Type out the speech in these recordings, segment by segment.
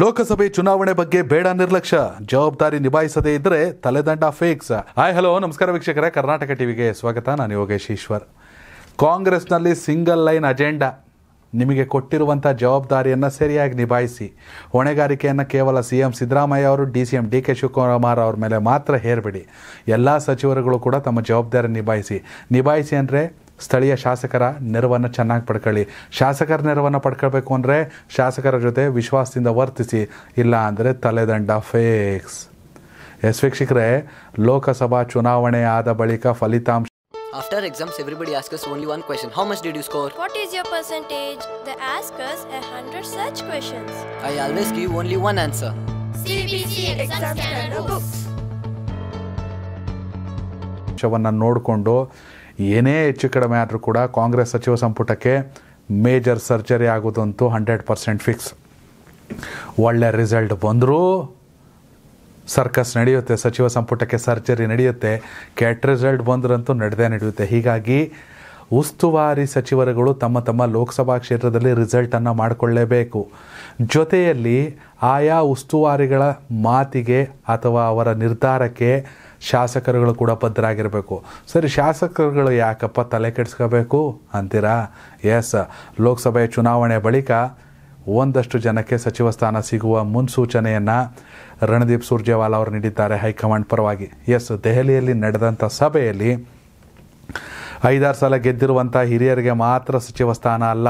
ಲೋಕಸಭೆ ಚುನಾವಣೆ ಬಗ್ಗೆ ಬೇಡ ನಿರ್ಲಕ್ಷ್ಯ ಜವಾಬ್ದಾರಿ ನಿಭಾಯಿಸದೇ ಇದ್ರೆ ತಲೆದಂಡ ಫೇಕ್ಸ್ ಹಾಯ್ ಹಲೋ ನಮಸ್ಕಾರ ವೀಕ್ಷಕರೇ ಕರ್ನಾಟಕ ಟಿವಿಗೆ ಸ್ವಾಗತ ನಾನು ಯೋಗೇಶ್ ಈಶ್ವರ್ ಕಾಂಗ್ರೆಸ್ನಲ್ಲಿ ಸಿಂಗಲ್ ಲೈನ್ ಅಜೆಂಡಾ ನಿಮಗೆ ಕೊಟ್ಟಿರುವಂಥ ಜವಾಬ್ದಾರಿಯನ್ನು ಸರಿಯಾಗಿ ನಿಭಾಯಿಸಿ ಹೊಣೆಗಾರಿಕೆಯನ್ನು ಕೇವಲ ಸಿ ಎಂ ಸಿದ್ದರಾಮಯ್ಯ ಅವರು D C M D K Shivakumar ಅವರ ಮೇಲೆ ಮಾತ್ರ ಹೇರಬೇಡಿ ಎಲ್ಲ ಸಚಿವರುಗಳು ಕೂಡ ತಮ್ಮ ಜವಾಬ್ದಾರಿ ನಿಭಾಯಿಸಿ ನಿಭಾಯಿಸಿ ಅಂದರೆ ಸ್ಥಳೀಯ ಶಾಸಕರ ನೆರವನ್ನು ಚೆನ್ನಾಗಿ ಪಡ್ಕೊಳ್ಳಿ ಶಾಸಕರ ನೆರವನ್ನು ಪಡ್ಕೊಳ್ಬೇಕು ಅಂದರೆ ಶಾಸಕರ ಜೊತೆ ವಿಶ್ವಾಸದಿಂದ ವರ್ತಿಸಿ ಇಲ್ಲ ಅಂದರೆ ತಲೆದಂಡ ಫೇಕ್ಸ್ ಎಸ್ ವೀಕ್ಷಕರೇ ಲೋಕಸಭಾ ಚುನಾವಣೆ ಆದ ಬಳಿಕ ಫಲಿತಾಂಶ After exams, everybody asks us only one question. How much did you score? What is your percentage? They ask us a hundred such questions. I always give only one answer. CBC exam scanner books. ನೋಡಿಕೊಂಡು ಏನೇ ಹೆಚ್ಚು ಕಡಿಮೆ ಆದರೂ ಕೂಡ ಕಾಂಗ್ರೆಸ್ ಸಚಿವ ಸಂಪುಟಕ್ಕೆ major surgery ಆಗೋದಂತೂ hundred percent fix ಒಳ್ಳೆ ರಿಸಲ್ಟ್ ಬಂದರೂ ಸರ್ಕಸ್ ನಡೆಯುತ್ತೆ ಸಚಿವ ಸಂಪುಟಕ್ಕೆ ಸರ್ಜರಿ ನಡೆಯುತ್ತೆ ಕೆಟ್ಟ ರಿಸಲ್ಟ್ ಬಂದರಂತೂ ನಡೆದೇ ನಡೆಯುತ್ತೆ ಹೀಗಾಗಿ ಉಸ್ತುವಾರಿ ಸಚಿವರುಗಳು ತಮ್ಮ ತಮ್ಮ ಲೋಕಸಭಾ ಕ್ಷೇತ್ರದಲ್ಲಿ ರಿಸಲ್ಟನ್ನು ಮಾಡಿಕೊಳ್ಳೇಬೇಕು ಜೊತೆಯಲ್ಲಿ ಆಯಾ ಉಸ್ತುವಾರಿಗಳ ಮಾತಿಗೆ ಅಥವಾ ಅವರ ನಿರ್ಧಾರಕ್ಕೆ ಶಾಸಕರುಗಳು ಕೂಡ ಬದ್ಧರಾಗಿರಬೇಕು ಸರಿ ಶಾಸಕರುಗಳು ಯಾಕಪ್ಪ ತಲೆ ಕೆಡಿಸ್ಕೋಬೇಕು ಅಂತೀರಾ ಎಸ್ ಲೋಕಸಭೆ ಚುನಾವಣೆ ಬಳಿಕ ಒಂದಷ್ಟು ಜನಕ್ಕೆ ಸಚಿವ ಸ್ಥಾನ ಸಿಗುವ ಮುನ್ಸೂಚನೆಯನ್ನು ರಣದೀಪ್ ಸುರ್ಜೇವಾಲಾ ಅವರು ನೀಡಿದ್ದಾರೆ ಹೈಕಮಾಂಡ್ ಪರವಾಗಿ ಎಸ್ ದೆಹಲಿಯಲ್ಲಿ ನಡೆದಂಥ ಸಭೆಯಲ್ಲಿ ಐದಾರು ಸಲ ಗೆದ್ದಿರುವಂಥ ಹಿರಿಯರಿಗೆ ಮಾತ್ರ ಸಚಿವ ಸ್ಥಾನ ಅಲ್ಲ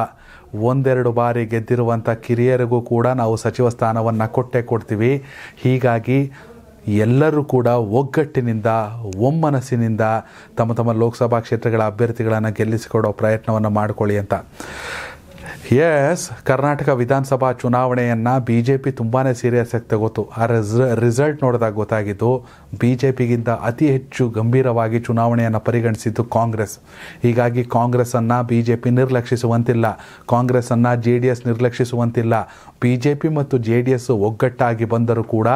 ಒಂದೆರಡು ಬಾರಿ ಗೆದ್ದಿರುವಂಥ ಕಿರಿಯರಿಗೂ ಕೂಡ ನಾವು ಸಚಿವ ಸ್ಥಾನವನ್ನು ಕೊಟ್ಟೆ ಕೊಡ್ತೀವಿ ಹೀಗಾಗಿ ಎಲ್ಲರೂ ಕೂಡ ಒಗ್ಗಟ್ಟಿನಿಂದ ಒಮ್ಮನಸ್ಸಿನಿಂದ ತಮ್ಮ ತಮ್ಮ ಲೋಕಸಭಾ ಕ್ಷೇತ್ರಗಳ ಅಭ್ಯರ್ಥಿಗಳನ್ನು ಗೆಲ್ಲಿಸಿಕೊಡೋ ಪ್ರಯತ್ನವನ್ನು ಮಾಡಿಕೊಳ್ಳಿ ಅಂತ ಎಸ್ ಕರ್ನಾಟಕ ವಿಧಾನಸಭಾ ಚುನಾವಣೆಯನ್ನು ಬಿ ಜೆ ಪಿ ತುಂಬಾ ಸೀರಿಯಸ್ ಆಗಿ ತಗೋತು ಆ ರಿಸ್ ರಿಸಲ್ಟ್ ನೋಡಿದಾಗ ಗೊತ್ತಾಗಿದ್ದು ಬಿ ಜೆ ಪಿಗಿಂತ ಅತಿ ಹೆಚ್ಚು ಗಂಭೀರವಾಗಿ ಚುನಾವಣೆಯನ್ನು ಪರಿಗಣಿಸಿದ್ದು ಕಾಂಗ್ರೆಸ್ ಹೀಗಾಗಿ ಕಾಂಗ್ರೆಸ್ಸನ್ನು ಬಿ ಜೆ ಪಿ ನಿರ್ಲಕ್ಷಿಸುವಂತಿಲ್ಲ ಕಾಂಗ್ರೆಸ್ಸನ್ನು ಜೆ ಡಿ ಎಸ್ ನಿರ್ಲಕ್ಷಿಸುವಂತಿಲ್ಲ ಬಿ ಜೆ ಪಿ ಮತ್ತು ಜೆ ಡಿ ಎಸ್ ಒಗ್ಗಟ್ಟಾಗಿ ಬಂದರೂ ಕೂಡ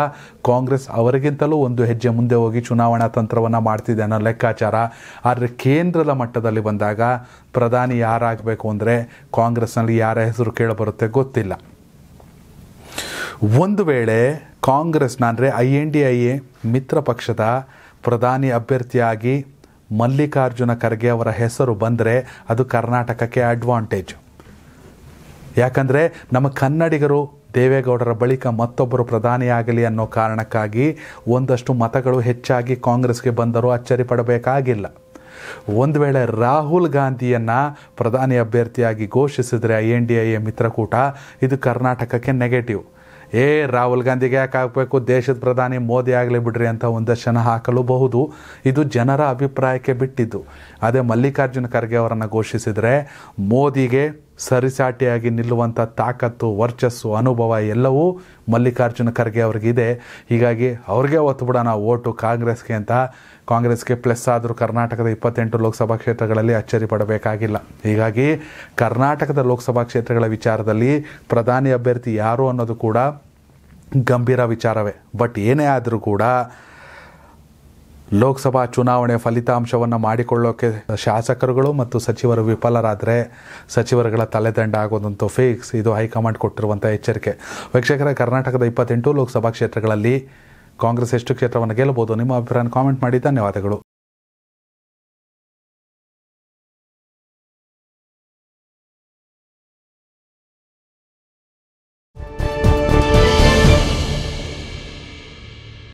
ಕಾಂಗ್ರೆಸ್ ಅವರಿಗಿಂತಲೂ ಒಂದು ಹೆಜ್ಜೆ ಮುಂದೆ ಹೋಗಿ ಚುನಾವಣಾ ತಂತ್ರವನ್ನು ಮಾಡ್ತಿದೆ ಅನ್ನೋ ಲೆಕ್ಕಾಚಾರ ಆದರೆ ಕೇಂದ್ರದ ಮಟ್ಟದಲ್ಲಿ ಬಂದಾಗ ಪ್ರಧಾನಿ ಯಾರಾಗಬೇಕು ಅಂದರೆ ಕಾಂಗ್ರೆಸ್ನಲ್ಲಿ ಯಾರ ಹೆಸರು ಕೇಳಬರುತ್ತೆ ಗೊತ್ತಿಲ್ಲ ಒಂದು ವೇಳೆ ಕಾಂಗ್ರೆಸ್ನ ಅಂದರೆ I N D I A ಮಿತ್ರ ಪಕ್ಷದ ಪ್ರಧಾನಿ ಅಭ್ಯರ್ಥಿಯಾಗಿ ಮಲ್ಲಿಕಾರ್ಜುನ ಖರ್ಗೆ ಅವರ ಹೆಸರು ಬಂದರೆ ಅದು ಕರ್ನಾಟಕಕ್ಕೆ ಅಡ್ವಾಂಟೇಜ್ ಯಾಕಂದರೆ ನಮ್ಮ ಕನ್ನಡಿಗರು ದೇವೇಗೌಡರ ಬಳಿಕ ಮತ್ತೊಬ್ಬರು ಪ್ರಧಾನಿಯಾಗಲಿ ಅನ್ನೋ ಕಾರಣಕ್ಕಾಗಿ ಒಂದಷ್ಟು ಮತಗಳು ಹೆಚ್ಚಾಗಿ ಕಾಂಗ್ರೆಸ್ಗೆ ಬಂದರೂ ಅಚ್ಚರಿ ಪಡಬೇಕಾಗಿಲ್ಲ ಒಂದು ವೇಳೆ ರಾಹುಲ್ ಗಾಂಧಿಯನ್ನು ಪ್ರಧಾನಿ ಅಭ್ಯರ್ಥಿಯಾಗಿ ಘೋಷಿಸಿದರೆ ಎನ್ ಡಿ ಐ ಎ ಮಿತ್ರಕೂಟ ಇದು ಕರ್ನಾಟಕಕ್ಕೆ ನೆಗೆಟಿವ್ ಏ ರಾಹುಲ್ ಗಾಂಧಿಗೆ ಯಾಕೆ ಹಾಕಬೇಕು ದೇಶದ ಪ್ರಧಾನಿ ಮೋದಿ ಆಗಲಿ ಬಿಡ್ರಿ ಅಂತ ಒಂದಷ್ಟು ಜನ ಹಾಕಲೂಬಹುದು ಇದು ಜನರ ಅಭಿಪ್ರಾಯಕ್ಕೆ ಬಿಟ್ಟಿದ್ದು ಅದೇ ಮಲ್ಲಿಕಾರ್ಜುನ ಖರ್ಗೆ ಅವರನ್ನು ಘೋಷಿಸಿದರೆ ಮೋದಿಗೆ ಸರಿಸಾಟಿಯಾಗಿ ನಿಲ್ಲುವಂಥ ತಾಕತ್ತು ವರ್ಚಸ್ಸು ಅನುಭವ ಎಲ್ಲವೂ ಮಲ್ಲಿಕಾರ್ಜುನ ಖರ್ಗೆ ಅವ್ರಿಗಿದೆ ಹೀಗಾಗಿ ಅವ್ರಿಗೆ ಒತ್ತು ಬಿಡೋಣ ಓಟು ಕಾಂಗ್ರೆಸ್ಗೆ ಅಂತ ಕಾಂಗ್ರೆಸ್ಗೆ ಪ್ಲಸ್ ಆದರೂ ಕರ್ನಾಟಕದ ಇಪ್ಪತ್ತೆಂಟು ಲೋಕಸಭಾ ಕ್ಷೇತ್ರಗಳಲ್ಲಿ ಅಚ್ಚರಿ ಪಡಬೇಕಾಗಿಲ್ಲ ಹೀಗಾಗಿ ಕರ್ನಾಟಕದ ಲೋಕಸಭಾ ಕ್ಷೇತ್ರಗಳ ವಿಚಾರದಲ್ಲಿ ಪ್ರಧಾನಿ ಅಭ್ಯರ್ಥಿ ಯಾರು ಅನ್ನೋದು ಕೂಡ ಗಂಭೀರ ವಿಚಾರವೇ ಬಟ್ ಏನೇ ಆದರೂ ಕೂಡ ಲೋಕಸಭಾ ಚುನಾವಣೆ ಫಲಿತಾಂಶವನ್ನು ಮಾಡಿಕೊಳ್ಳೋಕೆ ಶಾಸಕರುಗಳು ಮತ್ತು ಸಚಿವರು ವಿಫಲರಾದರೆ ಸಚಿವರುಗಳ ತಲೆದಂಡ ಆಗೋದಂತೂ ಫಿಕ್ಸ್ ಇದು ಹೈಕಮಾಂಡ್ ಕೊಟ್ಟಿರುವಂಥ ಎಚ್ಚರಿಕೆ ವೀಕ್ಷಕರ ಕರ್ನಾಟಕದ ಇಪ್ಪತ್ತೆಂಟು ಲೋಕಸಭಾ ಕ್ಷೇತ್ರಗಳಲ್ಲಿ ಕಾಂಗ್ರೆಸ್ ಎಷ್ಟು ಕ್ಷೇತ್ರವನ್ನು ಗೆಲ್ಲಬಹುದು ನಿಮ್ಮ ಅಭಿಪ್ರಾಯ ಕಾಮೆಂಟ್ ಮಾಡಿ ಧನ್ಯವಾದಗಳು